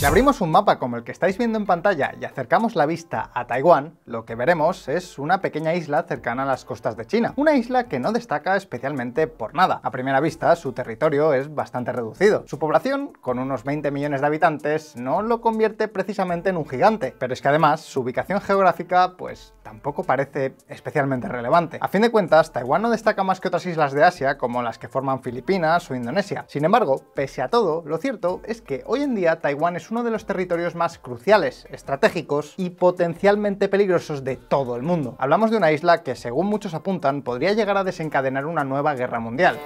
Si abrimos un mapa como el que estáis viendo en pantalla y acercamos la vista a Taiwán, lo que veremos es una pequeña isla cercana a las costas de China. Una isla que no destaca especialmente por nada. A primera vista, su territorio es bastante reducido. Su población, con unos 20 millones de habitantes, no lo convierte precisamente en un gigante. Pero es que además, su ubicación geográfica, pues tampoco parece especialmente relevante. A fin de cuentas, Taiwán no destaca más que otras islas de Asia, como las que forman Filipinas o Indonesia. Sin embargo, pese a todo, lo cierto es que hoy en día Taiwán es uno de los territorios más cruciales, estratégicos y potencialmente peligrosos de todo el mundo. Hablamos de una isla que, según muchos apuntan, podría llegar a desencadenar una nueva guerra mundial.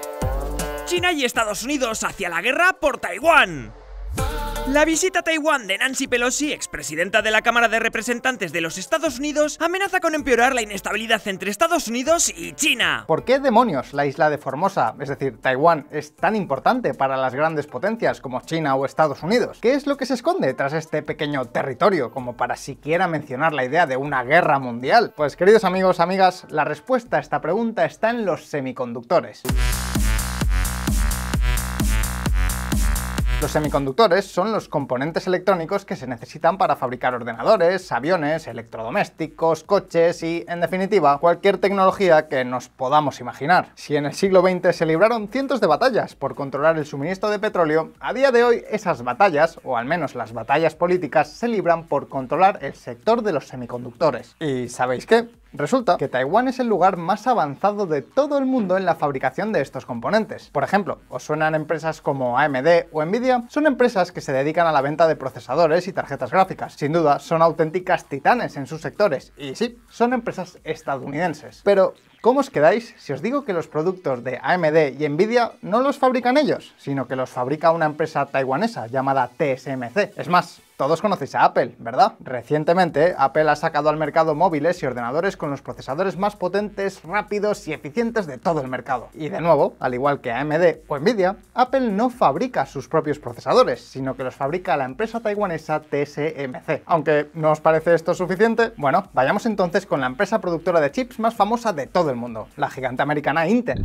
China y Estados Unidos hacia la guerra por Taiwán. La visita a Taiwán de Nancy Pelosi, expresidenta de la Cámara de Representantes de los Estados Unidos, amenaza con empeorar la inestabilidad entre Estados Unidos y China. ¿Por qué demonios la isla de Formosa, es decir, Taiwán, es tan importante para las grandes potencias como China o Estados Unidos? ¿Qué es lo que se esconde tras este pequeño territorio como para siquiera mencionar la idea de una guerra mundial? Pues queridos amigos, amigas, la respuesta a esta pregunta está en los semiconductores. Los semiconductores son los componentes electrónicos que se necesitan para fabricar ordenadores, aviones, electrodomésticos, coches y, en definitiva, cualquier tecnología que nos podamos imaginar. Si en el siglo XX se libraron cientos de batallas por controlar el suministro de petróleo, a día de hoy esas batallas, o al menos las batallas políticas, se libran por controlar el sector de los semiconductores. ¿Y sabéis qué? Resulta que Taiwán es el lugar más avanzado de todo el mundo en la fabricación de estos componentes. Por ejemplo, ¿os suenan empresas como AMD o Nvidia? Son empresas que se dedican a la venta de procesadores y tarjetas gráficas. Sin duda, son auténticas titanes en sus sectores. Y sí, son empresas estadounidenses. Pero, ¿Cómo os quedáis si os digo que los productos de AMD y Nvidia no los fabrican ellos, sino que los fabrica una empresa taiwanesa llamada TSMC? Es más, todos conocéis a Apple, ¿verdad? Recientemente, Apple ha sacado al mercado móviles y ordenadores con los procesadores más potentes, rápidos y eficientes de todo el mercado. Y de nuevo, al igual que AMD o Nvidia, Apple no fabrica sus propios procesadores, sino que los fabrica la empresa taiwanesa TSMC. Aunque, ¿no os parece esto suficiente? Bueno, vayamos entonces con la empresa productora de chips más famosa de todo el mundo, la gigante americana Intel.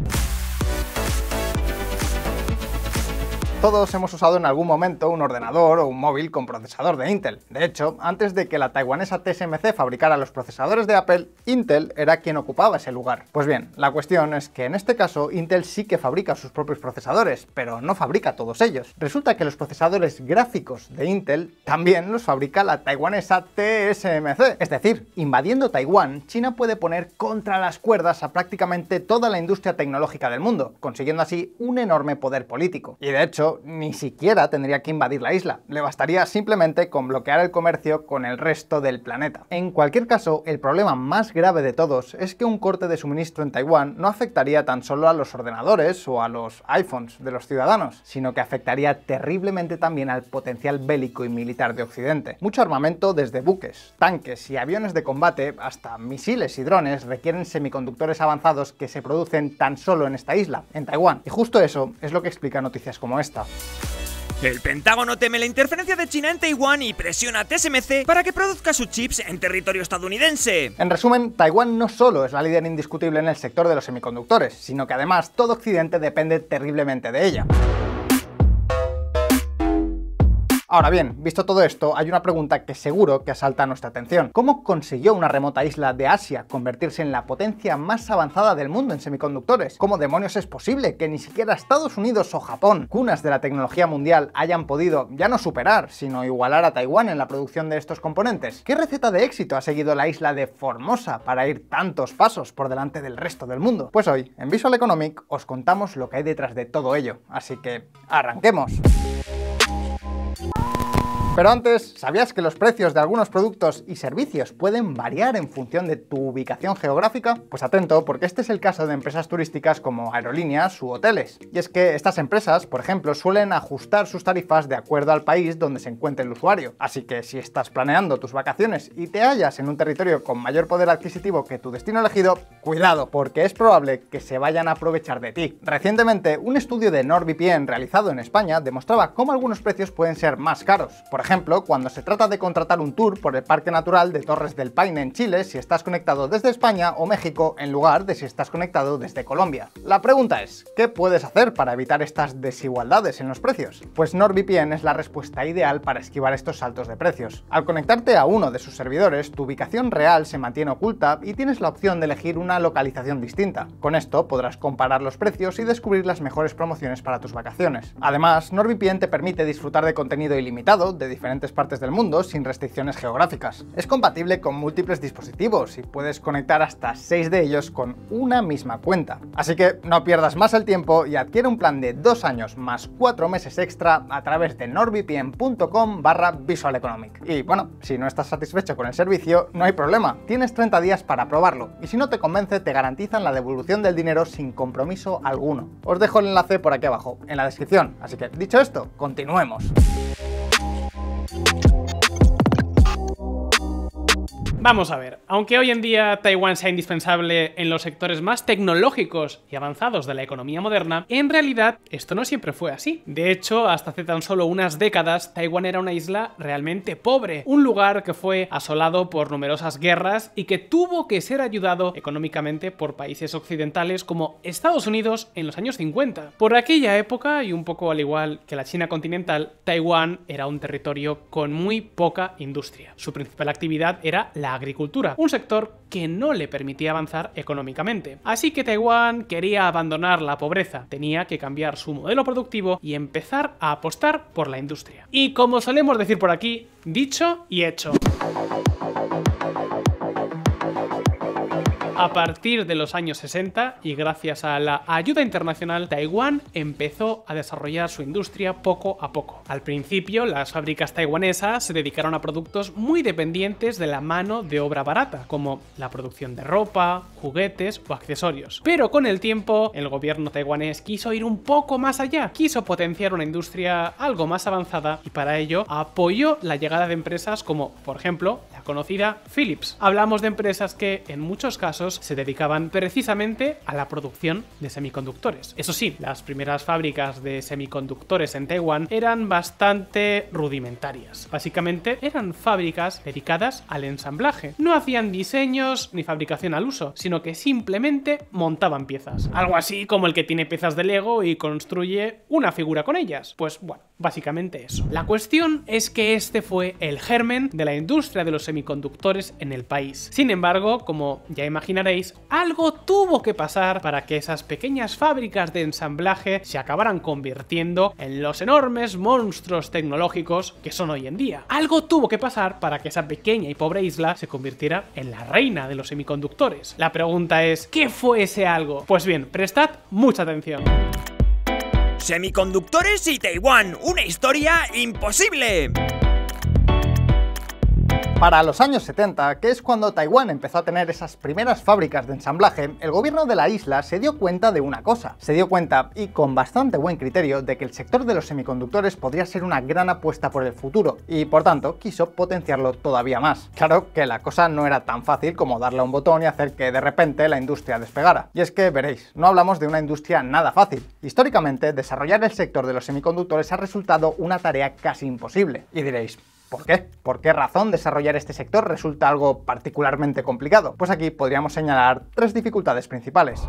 Todos hemos usado en algún momento un ordenador o un móvil con procesador de Intel. De hecho, antes de que la taiwanesa TSMC fabricara los procesadores de Apple, Intel era quien ocupaba ese lugar. Pues bien, la cuestión es que en este caso Intel sí que fabrica sus propios procesadores, pero no fabrica todos ellos. Resulta que los procesadores gráficos de Intel también los fabrica la taiwanesa TSMC. Es decir, invadiendo Taiwán, China puede poner contra las cuerdas a prácticamente toda la industria tecnológica del mundo, consiguiendo así un enorme poder político. Y de hecho, ni siquiera tendría que invadir la isla, le bastaría simplemente con bloquear el comercio con el resto del planeta. En cualquier caso, el problema más grave de todos es que un corte de suministro en Taiwán no afectaría tan solo a los ordenadores o a los iPhones de los ciudadanos, sino que afectaría terriblemente también al potencial bélico y militar de Occidente. Mucho armamento desde buques, tanques y aviones de combate hasta misiles y drones requieren semiconductores avanzados que se producen tan solo en esta isla, en Taiwán. Y justo eso es lo que explica noticias como esta. El Pentágono teme la interferencia de China en Taiwán y presiona a TSMC para que produzca sus chips en territorio estadounidense. En resumen, Taiwán no solo es la líder indiscutible en el sector de los semiconductores, sino que además todo Occidente depende terriblemente de ella. Ahora bien, visto todo esto, hay una pregunta que seguro que asalta nuestra atención. ¿Cómo consiguió una remota isla de Asia convertirse en la potencia más avanzada del mundo en semiconductores? ¿Cómo demonios es posible que ni siquiera Estados Unidos o Japón, cunas de la tecnología mundial, hayan podido ya no superar, sino igualar a Taiwán en la producción de estos componentes? ¿Qué receta de éxito ha seguido la isla de Formosa para ir tantos pasos por delante del resto del mundo? Pues hoy, en Visual Economic, os contamos lo que hay detrás de todo ello. Así que, arranquemos. Pero antes, ¿sabías que los precios de algunos productos y servicios pueden variar en función de tu ubicación geográfica? Pues atento, porque este es el caso de empresas turísticas como aerolíneas u hoteles. Y es que estas empresas, por ejemplo, suelen ajustar sus tarifas de acuerdo al país donde se encuentre el usuario. Así que si estás planeando tus vacaciones y te hallas en un territorio con mayor poder adquisitivo que tu destino elegido, cuidado, porque es probable que se vayan a aprovechar de ti. Recientemente, un estudio de NordVPN realizado en España demostraba cómo algunos precios pueden ser más caros. Por ejemplo, cuando se trata de contratar un tour por el Parque Natural de Torres del Paine en Chile si estás conectado desde España o México en lugar de si estás conectado desde Colombia. La pregunta es, ¿qué puedes hacer para evitar estas desigualdades en los precios? Pues NordVPN es la respuesta ideal para esquivar estos saltos de precios. Al conectarte a uno de sus servidores, tu ubicación real se mantiene oculta y tienes la opción de elegir una localización distinta. Con esto podrás comparar los precios y descubrir las mejores promociones para tus vacaciones. Además, NordVPN te permite disfrutar de contenido ilimitado, diferentes partes del mundo sin restricciones geográficas. Es compatible con múltiples dispositivos y puedes conectar hasta 6 de ellos con una misma cuenta. Así que no pierdas más el tiempo y adquiere un plan de 2 años más 4 meses extra a través de nordvpn.com barra visualeconomic. Y bueno, si no estás satisfecho con el servicio, no hay problema. Tienes 30 días para probarlo y si no te convence te garantizan la devolución del dinero sin compromiso alguno. Os dejo el enlace por aquí abajo, en la descripción. Así que dicho esto, continuemos. Vamos a ver, aunque hoy en día Taiwán sea indispensable en los sectores más tecnológicos y avanzados de la economía moderna, en realidad esto no siempre fue así. De hecho, hasta hace tan solo unas décadas, Taiwán era una isla realmente pobre, un lugar que fue asolado por numerosas guerras y que tuvo que ser ayudado económicamente por países occidentales como Estados Unidos en los años 50. Por aquella época, y un poco al igual que la China continental, Taiwán era un territorio con muy poca industria. Su principal actividad era la la agricultura, un sector que no le permitía avanzar económicamente. Así que Taiwán quería abandonar la pobreza, tenía que cambiar su modelo productivo y empezar a apostar por la industria. Y como solemos decir por aquí, dicho y hecho. a partir de los años 60 y gracias a la ayuda internacional, Taiwán empezó a desarrollar su industria poco a poco. Al principio, las fábricas taiwanesas se dedicaron a productos muy dependientes de la mano de obra barata, como la producción de ropa, juguetes o accesorios. Pero con el tiempo, el gobierno taiwanés quiso ir un poco más allá, quiso potenciar una industria algo más avanzada y para ello apoyó la llegada de empresas como, por ejemplo, conocida, Philips. Hablamos de empresas que, en muchos casos, se dedicaban precisamente a la producción de semiconductores. Eso sí, las primeras fábricas de semiconductores en Taiwán eran bastante rudimentarias. Básicamente eran fábricas dedicadas al ensamblaje. No hacían diseños ni fabricación al uso, sino que simplemente montaban piezas. Algo así como el que tiene piezas de Lego y construye una figura con ellas. Pues bueno, Básicamente eso. La cuestión es que este fue el germen de la industria de los semiconductores en el país. Sin embargo, como ya imaginaréis, algo tuvo que pasar para que esas pequeñas fábricas de ensamblaje se acabaran convirtiendo en los enormes monstruos tecnológicos que son hoy en día. Algo tuvo que pasar para que esa pequeña y pobre isla se convirtiera en la reina de los semiconductores. La pregunta es, ¿qué fue ese algo? Pues bien, prestad mucha atención. Semiconductores y Taiwán, una historia imposible. Para los años 70, que es cuando Taiwán empezó a tener esas primeras fábricas de ensamblaje, el gobierno de la isla se dio cuenta de una cosa. Se dio cuenta, y con bastante buen criterio, de que el sector de los semiconductores podría ser una gran apuesta por el futuro, y por tanto quiso potenciarlo todavía más. Claro que la cosa no era tan fácil como darle a un botón y hacer que de repente la industria despegara. Y es que, veréis, no hablamos de una industria nada fácil. Históricamente, desarrollar el sector de los semiconductores ha resultado una tarea casi imposible. Y diréis, ¿Por qué? ¿Por qué razón desarrollar este sector resulta algo particularmente complicado? Pues aquí podríamos señalar tres dificultades principales.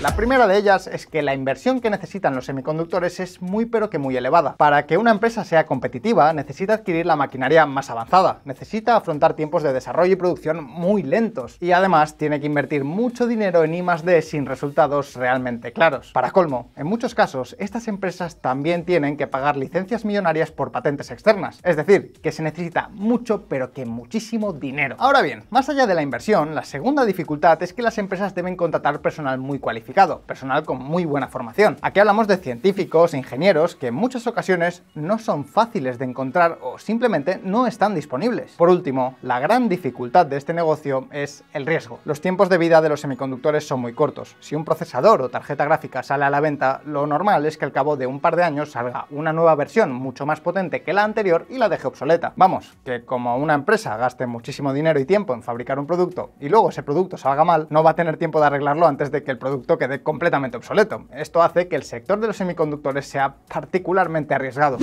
La primera de ellas es que la inversión que necesitan los semiconductores es muy pero que muy elevada. Para que una empresa sea competitiva necesita adquirir la maquinaria más avanzada, necesita afrontar tiempos de desarrollo y producción muy lentos y además tiene que invertir mucho dinero en I D sin resultados realmente claros. Para colmo, en muchos casos estas empresas también tienen que pagar licencias millonarias por patentes externas, es decir, que se necesita mucho pero que muchísimo dinero. Ahora bien, más allá de la inversión, la segunda dificultad es que las empresas deben contratar personal muy cualificado personal con muy buena formación. Aquí hablamos de científicos, ingenieros, que en muchas ocasiones no son fáciles de encontrar o simplemente no están disponibles. Por último, la gran dificultad de este negocio es el riesgo. Los tiempos de vida de los semiconductores son muy cortos. Si un procesador o tarjeta gráfica sale a la venta, lo normal es que al cabo de un par de años salga una nueva versión mucho más potente que la anterior y la deje obsoleta. Vamos, que como una empresa gaste muchísimo dinero y tiempo en fabricar un producto y luego ese producto salga mal, no va a tener tiempo de arreglarlo antes de que el producto quede completamente obsoleto. Esto hace que el sector de los semiconductores sea particularmente arriesgado.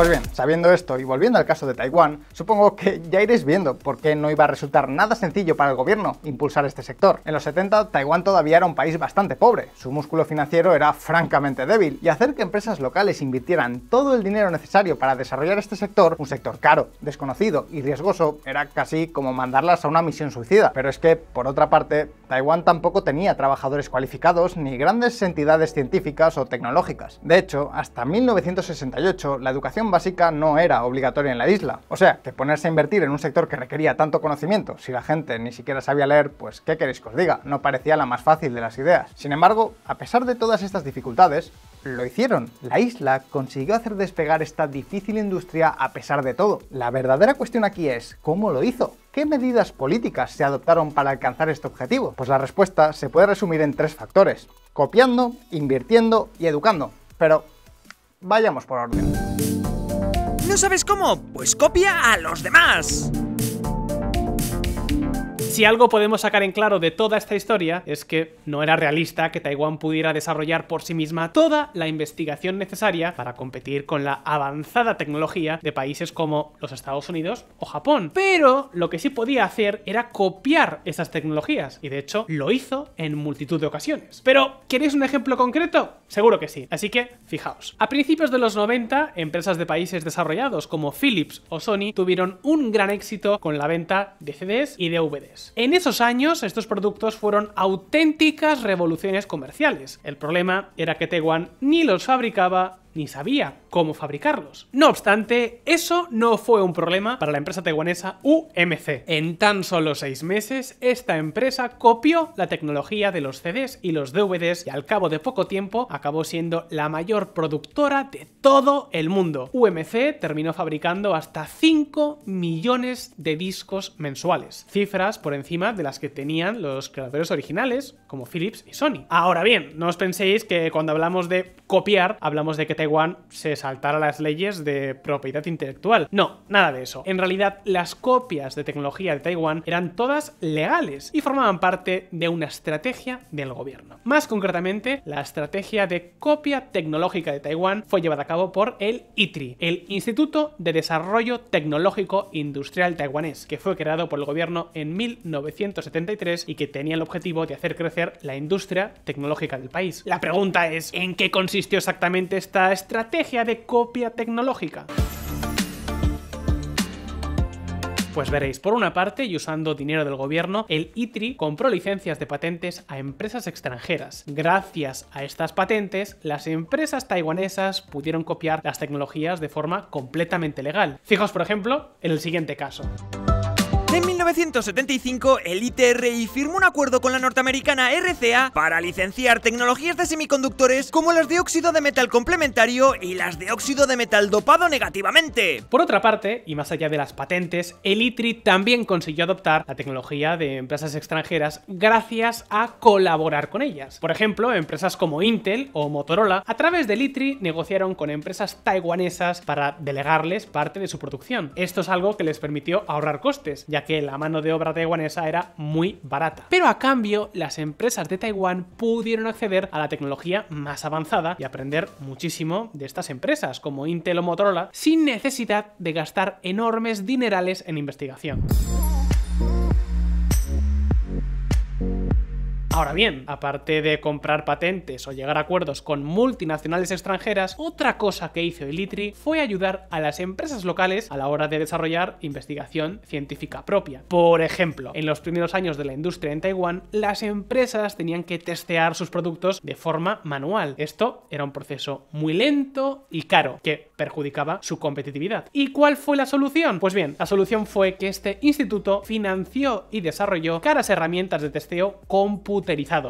Pues bien, sabiendo esto y volviendo al caso de Taiwán, supongo que ya iréis viendo por qué no iba a resultar nada sencillo para el gobierno impulsar este sector. En los 70, Taiwán todavía era un país bastante pobre, su músculo financiero era francamente débil, y hacer que empresas locales invirtieran todo el dinero necesario para desarrollar este sector, un sector caro, desconocido y riesgoso, era casi como mandarlas a una misión suicida. Pero es que, por otra parte, Taiwán tampoco tenía trabajadores cualificados ni grandes entidades científicas o tecnológicas. De hecho, hasta 1968, la educación básica no era obligatoria en la isla. O sea, que ponerse a invertir en un sector que requería tanto conocimiento, si la gente ni siquiera sabía leer, pues qué queréis que os diga, no parecía la más fácil de las ideas. Sin embargo, a pesar de todas estas dificultades, lo hicieron. La isla consiguió hacer despegar esta difícil industria a pesar de todo. La verdadera cuestión aquí es, ¿cómo lo hizo? ¿Qué medidas políticas se adoptaron para alcanzar este objetivo? Pues la respuesta se puede resumir en tres factores. Copiando, invirtiendo y educando. Pero vayamos por orden no sabes cómo? Pues copia a los demás. Si algo podemos sacar en claro de toda esta historia es que no era realista que Taiwán pudiera desarrollar por sí misma toda la investigación necesaria para competir con la avanzada tecnología de países como los Estados Unidos o Japón. Pero lo que sí podía hacer era copiar esas tecnologías y de hecho lo hizo en multitud de ocasiones. Pero, ¿queréis un ejemplo concreto? Seguro que sí. Así que, fijaos. A principios de los 90, empresas de países desarrollados como Philips o Sony tuvieron un gran éxito con la venta de CDs y DVDs. En esos años, estos productos fueron auténticas revoluciones comerciales. El problema era que Taiwan ni los fabricaba ni sabía cómo fabricarlos. No obstante, eso no fue un problema para la empresa taiwanesa UMC. En tan solo seis meses, esta empresa copió la tecnología de los CDs y los DVDs y al cabo de poco tiempo acabó siendo la mayor productora de todo el mundo. UMC terminó fabricando hasta 5 millones de discos mensuales, cifras por encima de las que tenían los creadores originales como Philips y Sony. Ahora bien, no os penséis que cuando hablamos de copiar hablamos de que Taiwán se saltara las leyes de propiedad intelectual. No, nada de eso. En realidad, las copias de tecnología de Taiwán eran todas legales y formaban parte de una estrategia del gobierno. Más concretamente, la estrategia de copia tecnológica de Taiwán fue llevada a cabo por el ITRI, el Instituto de Desarrollo Tecnológico Industrial Taiwanés, que fue creado por el gobierno en 1973 y que tenía el objetivo de hacer crecer la industria tecnológica del país. La pregunta es, ¿en qué consistió exactamente esta estrategia de copia tecnológica. Pues veréis, por una parte, y usando dinero del gobierno, el ITRI compró licencias de patentes a empresas extranjeras. Gracias a estas patentes, las empresas taiwanesas pudieron copiar las tecnologías de forma completamente legal. Fijaos, por ejemplo, en el siguiente caso. 1975, el ITRI firmó un acuerdo con la norteamericana RCA para licenciar tecnologías de semiconductores como las de óxido de metal complementario y las de óxido de metal dopado negativamente. Por otra parte, y más allá de las patentes, el ITRI también consiguió adoptar la tecnología de empresas extranjeras gracias a colaborar con ellas. Por ejemplo, empresas como Intel o Motorola, a través del ITRI negociaron con empresas taiwanesas para delegarles parte de su producción. Esto es algo que les permitió ahorrar costes, ya que la mano de obra taiwanesa era muy barata. Pero a cambio, las empresas de Taiwán pudieron acceder a la tecnología más avanzada y aprender muchísimo de estas empresas, como Intel o Motorola, sin necesidad de gastar enormes dinerales en investigación. Ahora bien, aparte de comprar patentes o llegar a acuerdos con multinacionales extranjeras, otra cosa que hizo Elitri fue ayudar a las empresas locales a la hora de desarrollar investigación científica propia. Por ejemplo, en los primeros años de la industria en Taiwán, las empresas tenían que testear sus productos de forma manual. Esto era un proceso muy lento y caro, que perjudicaba su competitividad. ¿Y cuál fue la solución? Pues bien, la solución fue que este instituto financió y desarrolló caras herramientas de testeo computadoras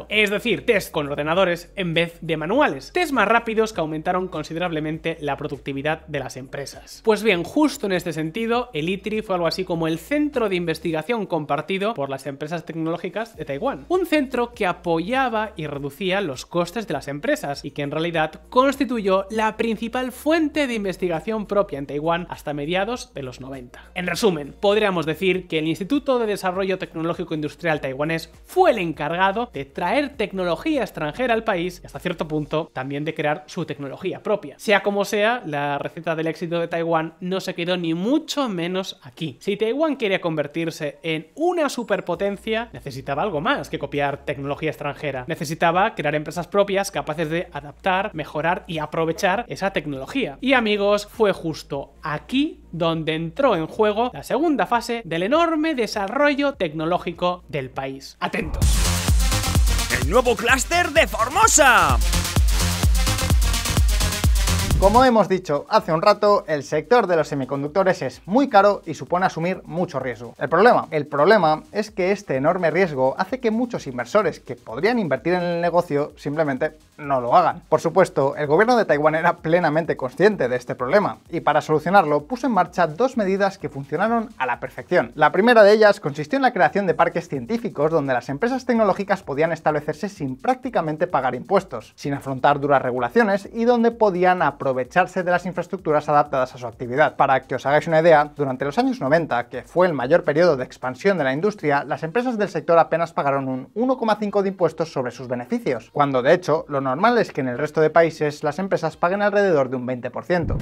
es decir, test con ordenadores en vez de manuales, test más rápidos que aumentaron considerablemente la productividad de las empresas. Pues bien, justo en este sentido, el ITRI fue algo así como el centro de investigación compartido por las empresas tecnológicas de Taiwán, un centro que apoyaba y reducía los costes de las empresas y que en realidad constituyó la principal fuente de investigación propia en Taiwán hasta mediados de los 90. En resumen, podríamos decir que el Instituto de Desarrollo Tecnológico Industrial Taiwanés fue el encargado de traer tecnología extranjera al país y hasta cierto punto también de crear su tecnología propia. Sea como sea, la receta del éxito de Taiwán no se quedó ni mucho menos aquí. Si Taiwán quería convertirse en una superpotencia, necesitaba algo más que copiar tecnología extranjera. Necesitaba crear empresas propias capaces de adaptar, mejorar y aprovechar esa tecnología. Y amigos, fue justo aquí donde entró en juego la segunda fase del enorme desarrollo tecnológico del país. Atentos el nuevo clúster de Formosa. Como hemos dicho hace un rato, el sector de los semiconductores es muy caro y supone asumir mucho riesgo. ¿El problema? El problema es que este enorme riesgo hace que muchos inversores que podrían invertir en el negocio simplemente no lo hagan. Por supuesto, el gobierno de Taiwán era plenamente consciente de este problema, y para solucionarlo puso en marcha dos medidas que funcionaron a la perfección. La primera de ellas consistió en la creación de parques científicos donde las empresas tecnológicas podían establecerse sin prácticamente pagar impuestos, sin afrontar duras regulaciones y donde podían aprovecharse de las infraestructuras adaptadas a su actividad. Para que os hagáis una idea, durante los años 90, que fue el mayor periodo de expansión de la industria, las empresas del sector apenas pagaron un 1,5 de impuestos sobre sus beneficios, cuando de hecho lo normal es que en el resto de países las empresas paguen alrededor de un 20%.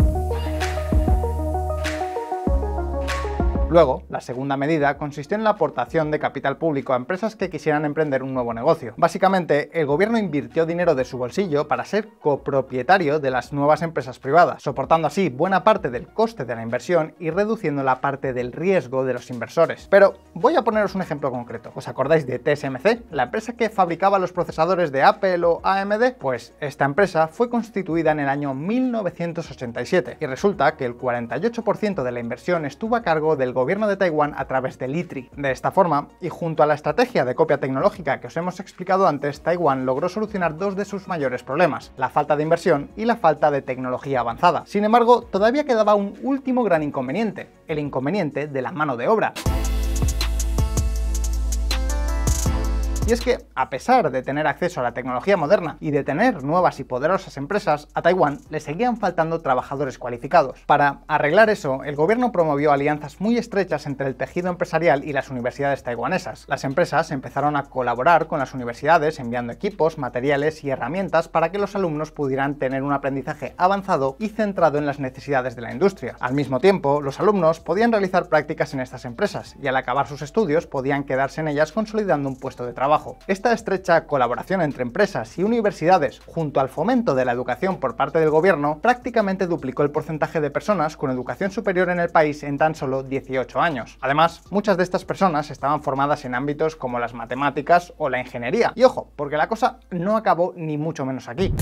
Luego, la segunda medida consistió en la aportación de capital público a empresas que quisieran emprender un nuevo negocio. Básicamente, el gobierno invirtió dinero de su bolsillo para ser copropietario de las nuevas empresas privadas, soportando así buena parte del coste de la inversión y reduciendo la parte del riesgo de los inversores. Pero voy a poneros un ejemplo concreto. ¿Os acordáis de TSMC, la empresa que fabricaba los procesadores de Apple o AMD? Pues esta empresa fue constituida en el año 1987 y resulta que el 48% de la inversión estuvo a cargo del gobierno de Taiwán a través de Litri. De esta forma, y junto a la estrategia de copia tecnológica que os hemos explicado antes, Taiwán logró solucionar dos de sus mayores problemas, la falta de inversión y la falta de tecnología avanzada. Sin embargo, todavía quedaba un último gran inconveniente, el inconveniente de la mano de obra. Y es que, a pesar de tener acceso a la tecnología moderna y de tener nuevas y poderosas empresas, a Taiwán le seguían faltando trabajadores cualificados. Para arreglar eso, el gobierno promovió alianzas muy estrechas entre el tejido empresarial y las universidades taiwanesas. Las empresas empezaron a colaborar con las universidades enviando equipos, materiales y herramientas para que los alumnos pudieran tener un aprendizaje avanzado y centrado en las necesidades de la industria. Al mismo tiempo, los alumnos podían realizar prácticas en estas empresas y al acabar sus estudios podían quedarse en ellas consolidando un puesto de trabajo. Esta estrecha colaboración entre empresas y universidades, junto al fomento de la educación por parte del gobierno, prácticamente duplicó el porcentaje de personas con educación superior en el país en tan solo 18 años. Además, muchas de estas personas estaban formadas en ámbitos como las matemáticas o la ingeniería. Y ojo, porque la cosa no acabó ni mucho menos aquí.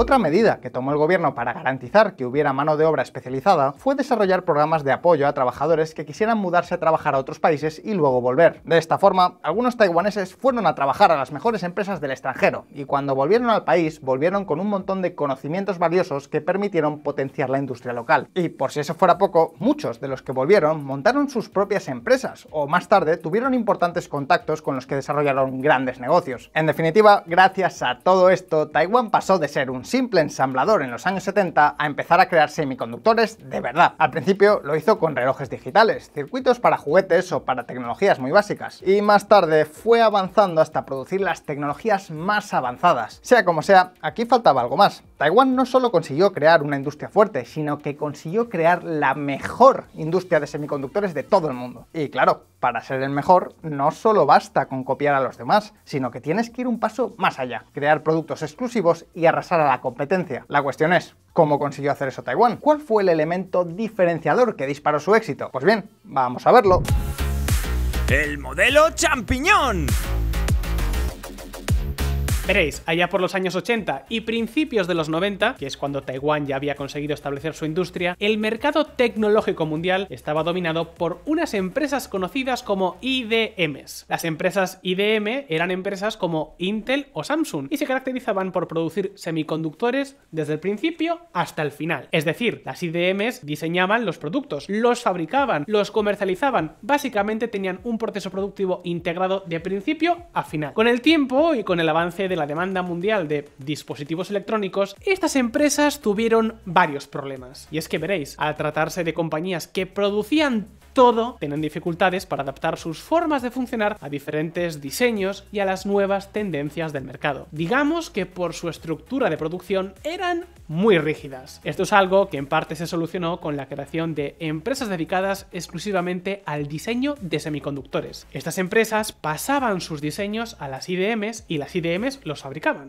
Otra medida que tomó el gobierno para garantizar que hubiera mano de obra especializada fue desarrollar programas de apoyo a trabajadores que quisieran mudarse a trabajar a otros países y luego volver. De esta forma, algunos taiwaneses fueron a trabajar a las mejores empresas del extranjero y cuando volvieron al país volvieron con un montón de conocimientos valiosos que permitieron potenciar la industria local. Y por si eso fuera poco, muchos de los que volvieron montaron sus propias empresas o más tarde tuvieron importantes contactos con los que desarrollaron grandes negocios. En definitiva, gracias a todo esto, Taiwán pasó de ser un simple ensamblador en los años 70 a empezar a crear semiconductores de verdad. Al principio lo hizo con relojes digitales, circuitos para juguetes o para tecnologías muy básicas, y más tarde fue avanzando hasta producir las tecnologías más avanzadas. Sea como sea, aquí faltaba algo más. Taiwán no solo consiguió crear una industria fuerte, sino que consiguió crear la mejor industria de semiconductores de todo el mundo. Y claro, para ser el mejor, no solo basta con copiar a los demás, sino que tienes que ir un paso más allá, crear productos exclusivos y arrasar a la competencia. La cuestión es, ¿cómo consiguió hacer eso Taiwán? ¿Cuál fue el elemento diferenciador que disparó su éxito? Pues bien, vamos a verlo. El modelo champiñón. Veréis, allá por los años 80 y principios de los 90, que es cuando Taiwán ya había conseguido establecer su industria, el mercado tecnológico mundial estaba dominado por unas empresas conocidas como IDMs. Las empresas IDM eran empresas como Intel o Samsung y se caracterizaban por producir semiconductores desde el principio hasta el final. Es decir, las IDMs diseñaban los productos, los fabricaban, los comercializaban, básicamente tenían un proceso productivo integrado de principio a final. Con el tiempo y con el avance de la demanda mundial de dispositivos electrónicos, estas empresas tuvieron varios problemas. Y es que veréis, al tratarse de compañías que producían todo tenían dificultades para adaptar sus formas de funcionar a diferentes diseños y a las nuevas tendencias del mercado. Digamos que por su estructura de producción eran muy rígidas. Esto es algo que en parte se solucionó con la creación de empresas dedicadas exclusivamente al diseño de semiconductores. Estas empresas pasaban sus diseños a las IDMs y las IDMs los fabricaban.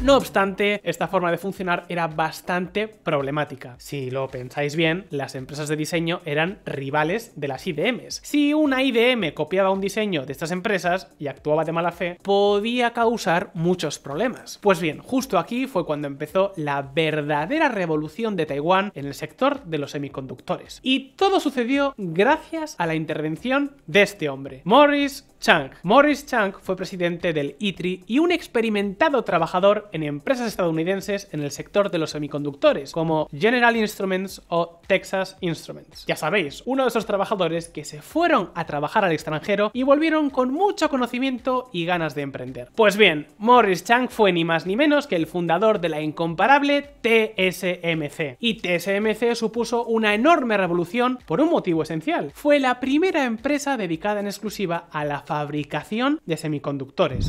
No obstante, esta forma de funcionar era bastante problemática. Si lo pensáis bien, las empresas de diseño eran rivales de las IDMs. Si una IDM copiaba un diseño de estas empresas y actuaba de mala fe, podía causar muchos problemas. Pues bien, justo aquí fue cuando empezó la verdadera revolución de Taiwán en el sector de los semiconductores. Y todo sucedió gracias a la intervención de este hombre, Morris Chang. Morris Chang fue presidente del ITRI y un experimentado trabajador en empresas estadounidenses en el sector de los semiconductores, como General Instruments o Texas Instruments. Ya sabéis, uno de esos trabajadores que se fueron a trabajar al extranjero y volvieron con mucho conocimiento y ganas de emprender. Pues bien, Morris Chang fue ni más ni menos que el fundador de la incomparable TSMC. Y TSMC supuso una enorme revolución por un motivo esencial. Fue la primera empresa dedicada en exclusiva a la fabricación de semiconductores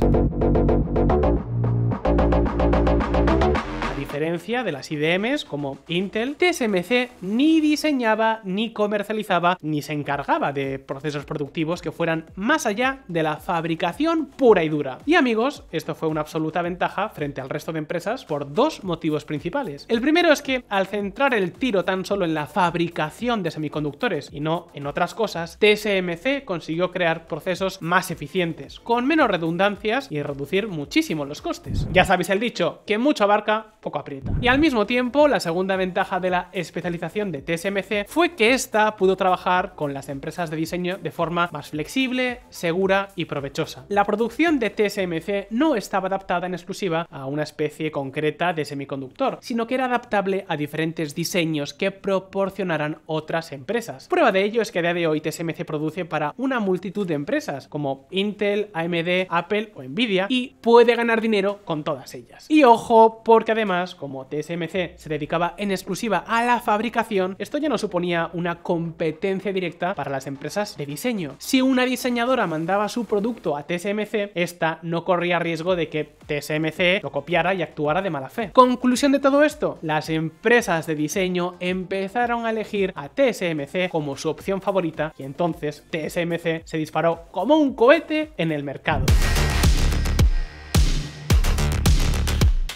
diferencia de las IDMs como Intel, TSMC ni diseñaba, ni comercializaba, ni se encargaba de procesos productivos que fueran más allá de la fabricación pura y dura. Y amigos, esto fue una absoluta ventaja frente al resto de empresas por dos motivos principales. El primero es que al centrar el tiro tan solo en la fabricación de semiconductores y no en otras cosas, TSMC consiguió crear procesos más eficientes, con menos redundancias y reducir muchísimo los costes. Ya sabéis el dicho, que mucho abarca, poco aprieta. Y al mismo tiempo, la segunda ventaja de la especialización de TSMC fue que esta pudo trabajar con las empresas de diseño de forma más flexible, segura y provechosa. La producción de TSMC no estaba adaptada en exclusiva a una especie concreta de semiconductor, sino que era adaptable a diferentes diseños que proporcionaran otras empresas. Prueba de ello es que a día de hoy TSMC produce para una multitud de empresas como Intel, AMD, Apple o Nvidia y puede ganar dinero con todas ellas. Y ojo, porque además como TSMC se dedicaba en exclusiva a la fabricación, esto ya no suponía una competencia directa para las empresas de diseño. Si una diseñadora mandaba su producto a TSMC, esta no corría riesgo de que TSMC lo copiara y actuara de mala fe. Conclusión de todo esto, las empresas de diseño empezaron a elegir a TSMC como su opción favorita y entonces TSMC se disparó como un cohete en el mercado.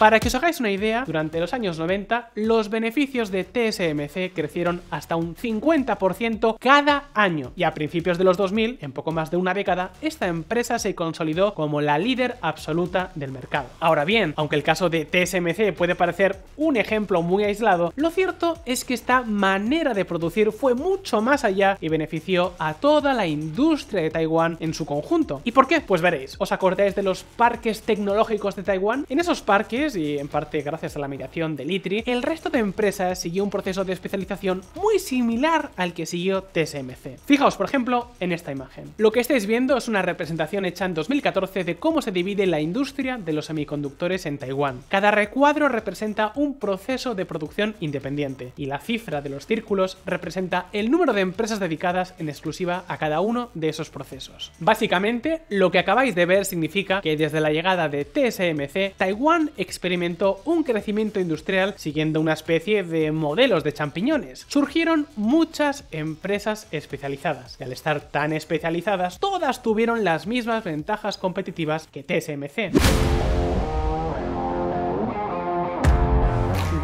Para que os hagáis una idea, durante los años 90, los beneficios de TSMC crecieron hasta un 50% cada año, y a principios de los 2000, en poco más de una década, esta empresa se consolidó como la líder absoluta del mercado. Ahora bien, aunque el caso de TSMC puede parecer un ejemplo muy aislado, lo cierto es que esta manera de producir fue mucho más allá y benefició a toda la industria de Taiwán en su conjunto. ¿Y por qué? Pues veréis, ¿os acordáis de los parques tecnológicos de Taiwán? En esos parques y en parte gracias a la mediación de Litri, el resto de empresas siguió un proceso de especialización muy similar al que siguió TSMC. Fijaos, por ejemplo, en esta imagen. Lo que estáis viendo es una representación hecha en 2014 de cómo se divide la industria de los semiconductores en Taiwán. Cada recuadro representa un proceso de producción independiente, y la cifra de los círculos representa el número de empresas dedicadas en exclusiva a cada uno de esos procesos. Básicamente, lo que acabáis de ver significa que desde la llegada de TSMC, Taiwán experimentó un crecimiento industrial siguiendo una especie de modelos de champiñones. Surgieron muchas empresas especializadas, y al estar tan especializadas, todas tuvieron las mismas ventajas competitivas que TSMC.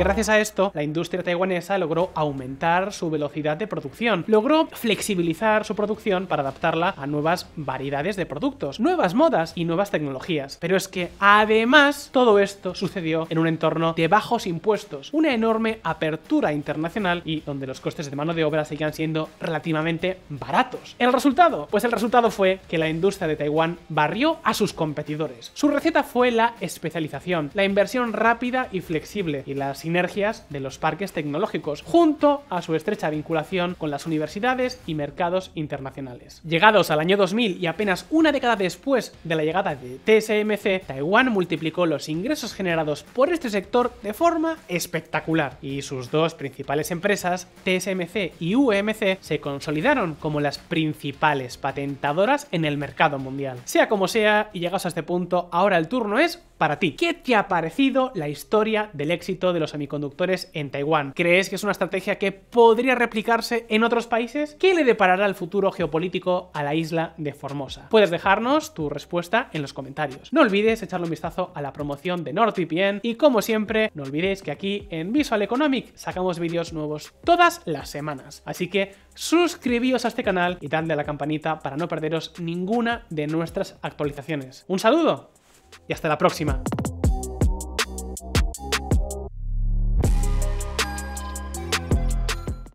gracias a esto, la industria taiwanesa logró aumentar su velocidad de producción, logró flexibilizar su producción para adaptarla a nuevas variedades de productos, nuevas modas y nuevas tecnologías. Pero es que además todo esto sucedió en un entorno de bajos impuestos, una enorme apertura internacional y donde los costes de mano de obra seguían siendo relativamente baratos. ¿El resultado? Pues el resultado fue que la industria de Taiwán barrió a sus competidores. Su receta fue la especialización, la inversión rápida y flexible y las sinergias de los parques tecnológicos, junto a su estrecha vinculación con las universidades y mercados internacionales. Llegados al año 2000 y apenas una década después de la llegada de TSMC, Taiwán multiplicó los ingresos generados por este sector de forma espectacular y sus dos principales empresas, TSMC y UMC, se consolidaron como las principales patentadoras en el mercado mundial. Sea como sea, y llegados a este punto, ahora el turno es para ti. ¿Qué te ha parecido la historia del éxito de los semiconductores en Taiwán. ¿Crees que es una estrategia que podría replicarse en otros países? ¿Qué le deparará el futuro geopolítico a la isla de Formosa? Puedes dejarnos tu respuesta en los comentarios. No olvides echarle un vistazo a la promoción de NordVPN y como siempre, no olvidéis que aquí en Visual Economic sacamos vídeos nuevos todas las semanas. Así que suscribíos a este canal y dadle a la campanita para no perderos ninguna de nuestras actualizaciones. Un saludo y hasta la próxima.